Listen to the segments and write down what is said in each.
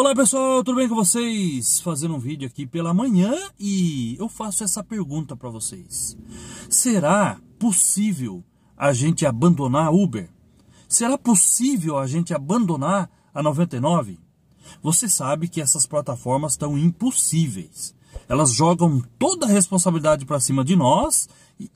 Olá pessoal, tudo bem com vocês? Fazendo um vídeo aqui pela manhã e eu faço essa pergunta para vocês: será possível a gente abandonar a Uber? Será possível a gente abandonar a 99? Você sabe que essas plataformas estão impossíveis. Elas jogam toda a responsabilidade para cima de nós,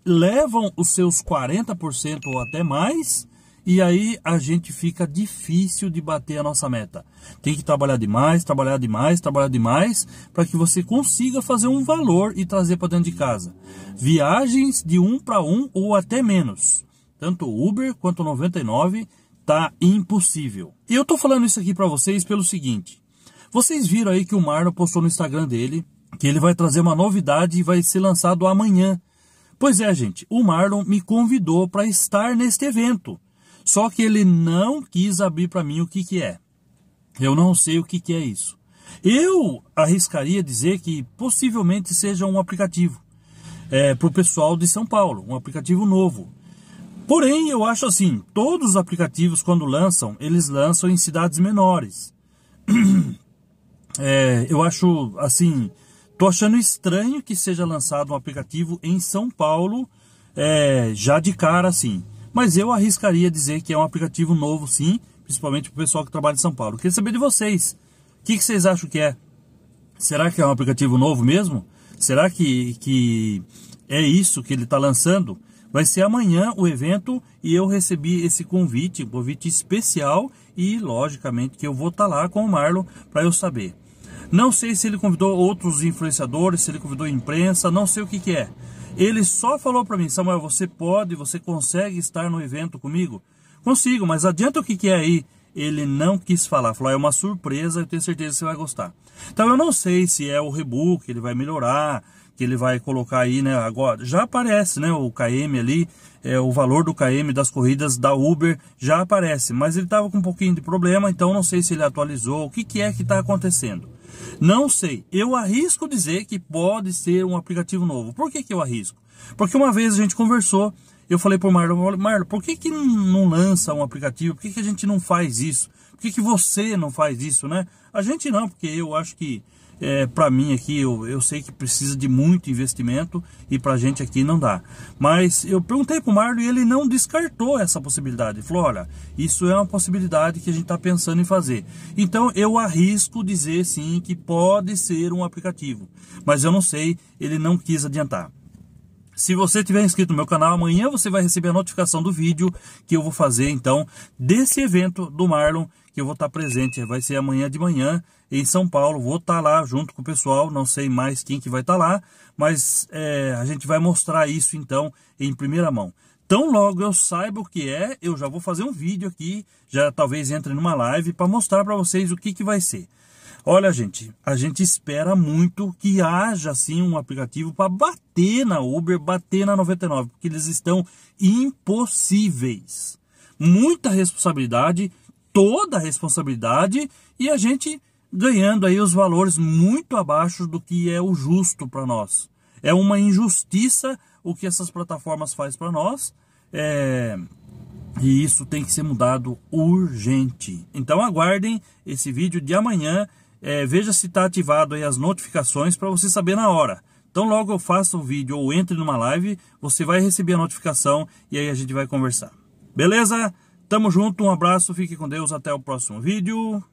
levam os seus 40% ou até mais e aí a gente fica difícil de bater a nossa meta. Tem que trabalhar demais, trabalhar demais, trabalhar demais para que você consiga fazer um valor e trazer para dentro de casa. Viagens de um para um ou até menos. Tanto Uber quanto 99 tá impossível. E eu tô falando isso aqui para vocês pelo seguinte. Vocês viram aí que o Marlon postou no Instagram dele que ele vai trazer uma novidade e vai ser lançado amanhã. Pois é, gente, o Marlon me convidou para estar neste evento. Só que ele não quis abrir para mim o que, que é. Eu não sei o que, que é isso. Eu arriscaria dizer que possivelmente seja um aplicativo é, para o pessoal de São Paulo, um aplicativo novo. Porém, eu acho assim, todos os aplicativos quando lançam, eles lançam em cidades menores. É, eu acho assim, tô achando estranho que seja lançado um aplicativo em São Paulo é, já de cara assim mas eu arriscaria dizer que é um aplicativo novo sim, principalmente para o pessoal que trabalha em São Paulo. Queria saber de vocês, o que, que, vocês acham que é? Será que é um aplicativo novo mesmo? Será que, que é isso que ele está lançando? Vai ser amanhã o evento e eu recebi esse convite, um convite especial e logicamente que eu vou estar tá lá com o Marlon para eu saber. Não sei se ele convidou outros influenciadores, se ele convidou imprensa, não sei o que, que é. Ele só falou para mim, Samuel, você pode, você consegue estar no evento comigo? Consigo, mas adianta o que, que é aí. Ele não quis falar, falou, ah, é uma surpresa, eu tenho certeza que você vai gostar. Então eu não sei se é o rebook, ele vai melhorar, que ele vai colocar aí, né, agora, já aparece, né, o KM ali, é, o valor do KM das corridas da Uber já aparece, mas ele estava com um pouquinho de problema, então não sei se ele atualizou, o que, que é que está acontecendo. Não sei. Eu arrisco dizer que pode ser um aplicativo novo. Por que, que eu arrisco? Porque uma vez a gente conversou, eu falei para o Marlon, Marlon, por que, que não lança um aplicativo? Por que, que a gente não faz isso? Por que, que você não faz isso, né? A gente não, porque eu acho que é, para mim aqui, eu, eu sei que precisa de muito investimento e para a gente aqui não dá. Mas eu perguntei para o Mário e ele não descartou essa possibilidade. Ele falou, olha, isso é uma possibilidade que a gente está pensando em fazer. Então eu arrisco dizer sim que pode ser um aplicativo, mas eu não sei, ele não quis adiantar. Se você tiver inscrito no meu canal, amanhã você vai receber a notificação do vídeo que eu vou fazer então desse evento do Marlon, que eu vou estar presente, vai ser amanhã de manhã em São Paulo, vou estar lá junto com o pessoal, não sei mais quem que vai estar lá, mas é, a gente vai mostrar isso então em primeira mão. Tão logo eu saiba o que é, eu já vou fazer um vídeo aqui, já talvez entre numa live para mostrar para vocês o que, que vai ser. Olha, gente, a gente espera muito que haja assim um aplicativo para bater na Uber, bater na 99, porque eles estão impossíveis. Muita responsabilidade, toda a responsabilidade e a gente ganhando aí os valores muito abaixo do que é o justo para nós. É uma injustiça o que essas plataformas faz para nós. É... E isso tem que ser mudado urgente. Então aguardem esse vídeo de amanhã é, veja se está ativado as notificações para você saber na hora. Então logo eu faço um vídeo ou entre numa live, você vai receber a notificação e aí a gente vai conversar. Beleza? Tamo junto, um abraço, fique com Deus, até o próximo vídeo.